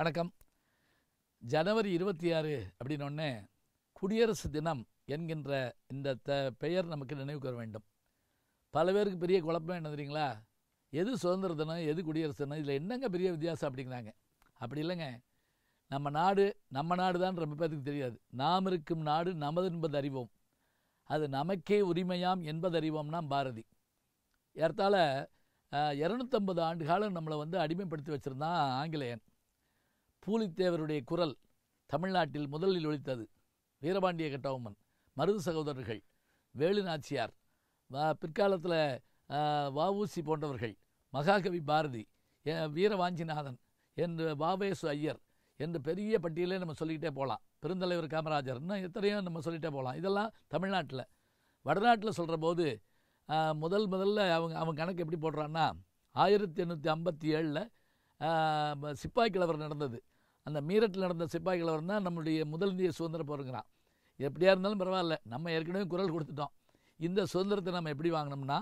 வணக்கம் ஜனவரி இருபத்தி ஆறு அப்படின்னொடனே குடியரசு தினம் என்கின்ற இந்த த பெயர் நமக்கு நினைவுக்கு வர வேண்டும் பல பேருக்கு பெரிய குழப்பம் என்ன தெரியுங்களா எது சுதந்திர தினம் எது குடியரசு தினம் இதில் என்னங்க பெரிய வித்தியாசம் அப்படிங்கிறாங்க அப்படி இல்லைங்க நம்ம நாடு நம்ம நாடு தான் ரொம்ப பேருக்கு தெரியாது நாம் இருக்கும் நாடு நமது என்பது அறிவோம் அது நமக்கே உரிமையாம் அறிவோம்னா பாரதி ஏறத்தாழ இரநூத்தம்பது ஆண்டு காலம் நம்மளை வந்து அடிமைப்படுத்தி வச்சுருந்தான் ஆங்கிலேயன் பூலித்தேவருடைய குரல் தமிழ்நாட்டில் முதலில் ஒழித்தது வீரபாண்டிய கட்டபொம்மன் மருது சகோதரர்கள் வேலுநாச்சியார் பிற்காலத்தில் வஉசி போன்றவர்கள் மகாகவி பாரதி வீரவாஞ்சிநாதன் என்று வாவேசு ஐயர் என்று பெரிய பட்டியலே நம்ம சொல்லிக்கிட்டே போகலாம் பெருந்தலைவர் காமராஜர் இன்னும் எத்தனையோ நம்ம சொல்லிகிட்டே போகலாம் இதெல்லாம் தமிழ்நாட்டில் வடநாட்டில் சொல்கிற போது முதல் முதல்ல அவங்க அவன் கணக்கு எப்படி போடுறான்னா ஆயிரத்தி எண்ணூற்றி ஐம்பத்தி ஏழில் சிப்பாய் கிழவர் நடந்தது அந்த மீரட்டில் நடந்த சிப்பாய்களை தான் நம்மளுடைய முதல் இந்திய சுதந்திரம் போருங்கிறான் எப்படியா இருந்தாலும் பரவாயில்ல நம்ம ஏற்கனவே குரல் கொடுத்துட்டோம் இந்த சுதந்திரத்தை நம்ம எப்படி வாங்கினோம்னா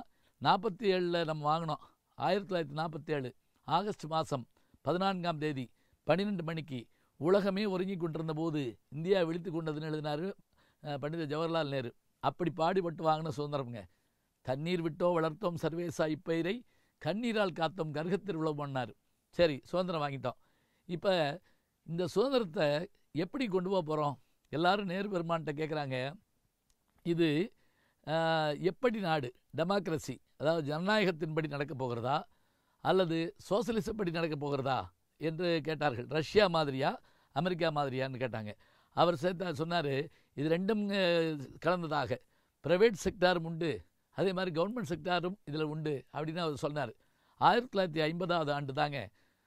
நாற்பத்தி ஏழில் நம்ம வாங்கினோம் ஆயிரத்தி தொள்ளாயிரத்தி நாற்பத்தி ஏழு ஆகஸ்ட் மாதம் பதினான்காம் தேதி பன்னிரெண்டு மணிக்கு உலகமே ஒருங்கி கொண்டிருந்த போது இந்தியா விழித்து கொண்டதுன்னு எழுதினார் பண்டித ஜவஹர்லால் நேரு அப்படி பாடுபட்டு வாங்கின சுதந்திரம்ங்க தண்ணீர் விட்டோ வளர்த்தோம் சர்வேசா இப்பயிரை கண்ணீரால் காத்தோம் கர்கத்தில் உழவு பண்ணார் சரி சுதந்திரம் வாங்கிட்டோம் இப்போ இந்த சுதந்திரத்தை எப்படி கொண்டு போக போகிறோம் எல்லாரும் நேரு பெருமான்கிட்ட கேட்குறாங்க இது எப்படி நாடு டெமோக்ரஸி அதாவது ஜனநாயகத்தின்படி நடக்கப் போகிறதா அல்லது சோசலிசம் படி நடக்கப் போகிறதா என்று கேட்டார்கள் ரஷ்யா மாதிரியா அமெரிக்கா மாதிரியான்னு கேட்டாங்க அவர் சேர்த்த சொன்னார் இது ரெண்டும் கலந்ததாக ப்ரைவேட் செக்டாரும் உண்டு அதே மாதிரி கவர்மெண்ட் செக்டாரும் இதில் உண்டு அப்படின்னு அவர் சொன்னார் ஆயிரத்தி தொள்ளாயிரத்தி ஐம்பதாவது ஆண்டு தாங்க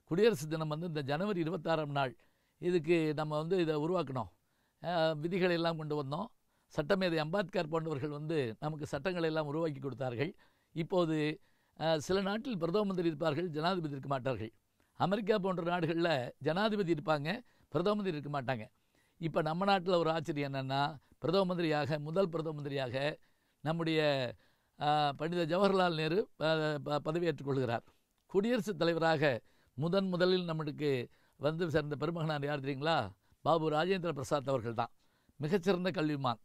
குடியரசு தினம் வந்து இந்த ஜனவரி இருபத்தாறாம் நாள் இதுக்கு நம்ம வந்து இதை உருவாக்கணும் விதிகளை எல்லாம் கொண்டு வந்தோம் சட்டமேதை அம்பாத்கர் போன்றவர்கள் வந்து நமக்கு சட்டங்களை எல்லாம் உருவாக்கி கொடுத்தார்கள் இப்போது சில நாட்டில் பிரதம மந்திரி இருப்பார்கள் ஜனாதிபதி இருக்க மாட்டார்கள் அமெரிக்கா போன்ற நாடுகளில் ஜனாதிபதி இருப்பாங்க பிரதம மந்திரி இருக்க மாட்டாங்க இப்போ நம்ம நாட்டில் ஒரு ஆச்சரியம் என்னென்னா பிரதம மந்திரியாக முதல் பிரதம மந்திரியாக நம்முடைய பண்டித ஜவஹர்லால் நேரு பதவியேற்றுக் கொள்கிறார் குடியரசுத் தலைவராக முதன் முதலில் நம்மளுக்கு வந்து சேர்ந்த பெருமகனார் யார் தெரியுங்களா பாபு ராஜேந்திர பிரசாத் அவர்கள் தான் மிகச்சிறந்த கல்விமான்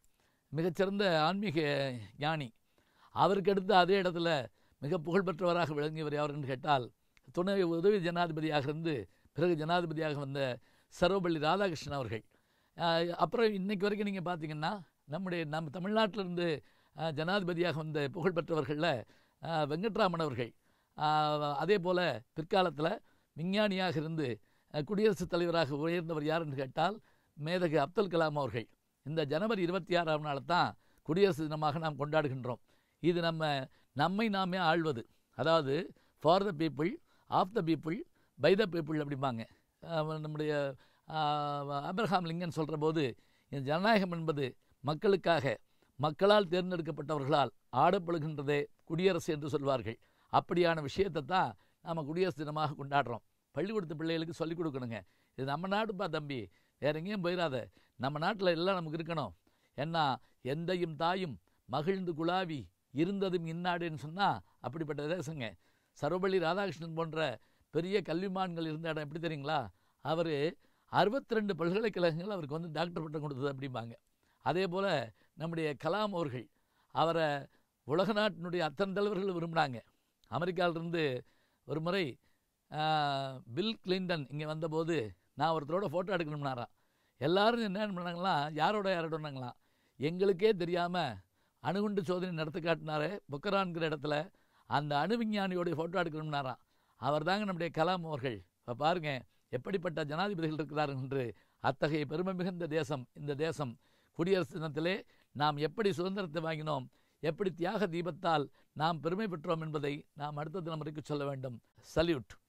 மிகச்சிறந்த ஆன்மீக ஞானி அவருக்கு அடுத்து அதே இடத்துல மிக புகழ்பெற்றவராக விளங்கியவர் யார் என்று கேட்டால் துணை உதவி ஜனாதிபதியாக இருந்து பிறகு ஜனாதிபதியாக வந்த சர்வபள்ளி ராதாகிருஷ்ணன் அவர்கள் அப்புறம் இன்றைக்கு வரைக்கும் நீங்கள் பார்த்தீங்கன்னா நம்முடைய நம்ம தமிழ்நாட்டிலிருந்து ஜனாதிபதியாக வந்த புகழ்பெற்றவர்களில் வெங்கட்ராமன் அவர்கள் அதே போல் பிற்காலத்தில் விஞ்ஞானியாக இருந்து குடியரசுத் தலைவராக உயர்ந்தவர் யார் என்று கேட்டால் மேதகு அப்துல் கலாம் அவர்கள் இந்த ஜனவரி இருபத்தி ஆறாம் நாள் தான் குடியரசு தினமாக நாம் கொண்டாடுகின்றோம் இது நம்ம நம்மை நாமே ஆழ்வது அதாவது for the people of the people by the people அப்படிம்பாங்க நம்முடைய அப்ரஹாம் லிங்கன் சொல்கிற போது இந்த ஜனநாயகம் என்பது மக்களுக்காக மக்களால் தேர்ந்தெடுக்கப்பட்டவர்களால் ஆடப்படுகின்றதே குடியரசு என்று சொல்வார்கள் அப்படியான விஷயத்தை தான் நாம் குடியரசு தினமாக கொண்டாடுறோம் பள்ளிக்கூடத்து பிள்ளைகளுக்கு சொல்லிக் கொடுக்கணுங்க இது நம்ம நாடுப்பா தம்பி வேற எங்கேயும் போயிடாத நம்ம நாட்டில் எல்லாம் நமக்கு இருக்கணும் ஏன்னா எந்தையும் தாயும் மகிழ்ந்து குழாவி இருந்ததும் இந்நாடுன்னு சொன்னால் அப்படிப்பட்ட தேசங்க சர்வபள்ளி ராதாகிருஷ்ணன் போன்ற பெரிய கல்விமான்கள் இருந்த இடம் எப்படி தெரியுங்களா அவர் அறுபத்தி ரெண்டு பல்கலைக்கழகங்கள் அவருக்கு வந்து டாக்டர் பட்டம் கொடுத்தது அப்படிம்பாங்க அதே போல் நம்முடைய கலாம் அவர்கள் அவரை உலக நாட்டினுடைய அத்தனை தலைவர்கள் விரும்பினாங்க அமெரிக்காவிலிருந்து ஒரு முறை பில் கிளின்டன் இங்கே வந்தபோது நான் ஒருத்தரோட ஃபோட்டோ எடுக்கணும்னாராம் எல்லாரும் என்ன பண்ணாங்களாம் யாரோட யாரோடனாங்களாம் எங்களுக்கே தெரியாமல் அணுகுண்டு சோதனை நடத்த காட்டினாரு புக்கரான்கிற இடத்துல அந்த அணு விஞ்ஞானியோடைய ஃபோட்டோ எடுக்கணும்னாராம் அவர் தாங்க நம்முடைய கலாம் அவர்கள் இப்போ பாருங்கள் எப்படிப்பட்ட ஜனாதிபதிகள் இருக்கிறார்கள் என்று அத்தகைய பெருமை மிகுந்த தேசம் இந்த தேசம் குடியரசு தினத்திலே நாம் எப்படி சுதந்திரத்தை வாங்கினோம் எப்படி தியாக தீபத்தால் நாம் பெருமை பெற்றோம் என்பதை நாம் அடுத்த தலைமுறைக்கு சொல்ல வேண்டும் சல்யூட்